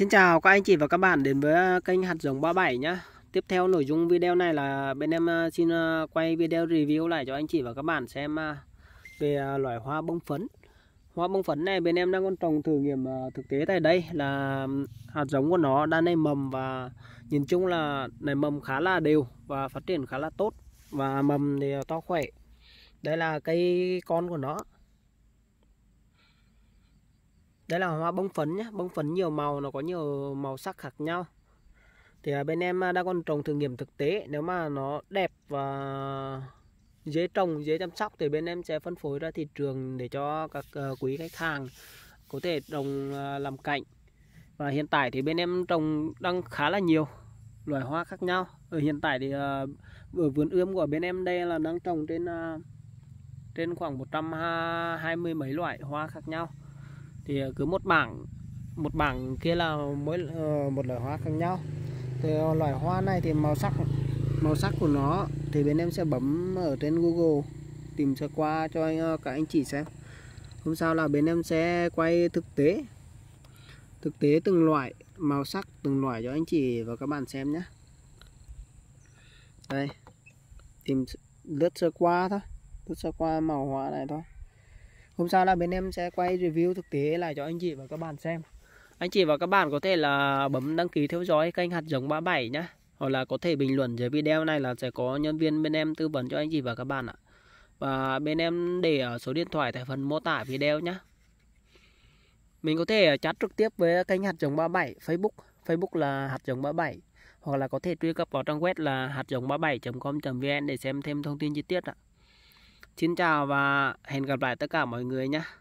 Xin chào các anh chị và các bạn đến với à, kênh hạt giống 37 nhé. Tiếp theo nội dung video này là bên em à, xin à, quay video review lại cho anh chị và các bạn xem về loại hoa bông phấn. Hoa bông phấn này bên em đang còn trồng thử nghiệm thực tế tại đây là hạt giống của nó đang nảy mầm và nhìn chung là nảy mầm khá là đều và phát triển khá là tốt và mầm thì to khỏe. Đây là cây con của nó. Đấy là hoa bông phấn nhé, bông phấn nhiều màu, nó có nhiều màu sắc khác nhau. Thì à, bên em à, đang còn trồng thử nghiệm thực tế, nếu mà nó đẹp và dễ trồng, dễ chăm sóc thì bên em sẽ phân phối ra thị trường để cho các ờ, quý khách hàng có thể trồng à, làm cạnh. Và hiện tại thì bên em trồng đang khá là nhiều loài hoa khác nhau. Ở hiện tại thì ở vườn ươm của bên em đây là đang trồng trên trên khoảng 120 mấy loại hoa khác nhau thì ờ, cứ một bảng một bảng kia là mỗi ờ, một loại hoa khác nhau thì ờ, loại hoa này thì màu sắc màu sắc của nó thì bên em sẽ bấm ở trên Google tìm sơ qua cho anh, các anh chị xem hôm sau là bên em sẽ quay thực tế thực tế từng loại màu sắc từng loại cho anh chị và các bạn xem nhé đây tìm lướt sơ qua thôi lướt sơ qua màu hoa này thôi Hôm sau là bên em sẽ quay review thực tế lại cho anh chị và các bạn xem Anh chị và các bạn có thể là bấm đăng ký theo dõi kênh hạt giống 37 nhé Hoặc là có thể bình luận dưới video này là sẽ có nhân viên bên em tư vấn cho anh chị và các bạn ạ Và bên em để ở số điện thoại tại phần mô tả video nhé Mình có thể chat trực tiếp với kênh hạt giống 37 Facebook Facebook là hạt giống 37 Hoặc là có thể truy cập vào trang web là hạt giống 37.com.vn để xem thêm thông tin chi tiết ạ Xin chào và hẹn gặp lại tất cả mọi người nhé.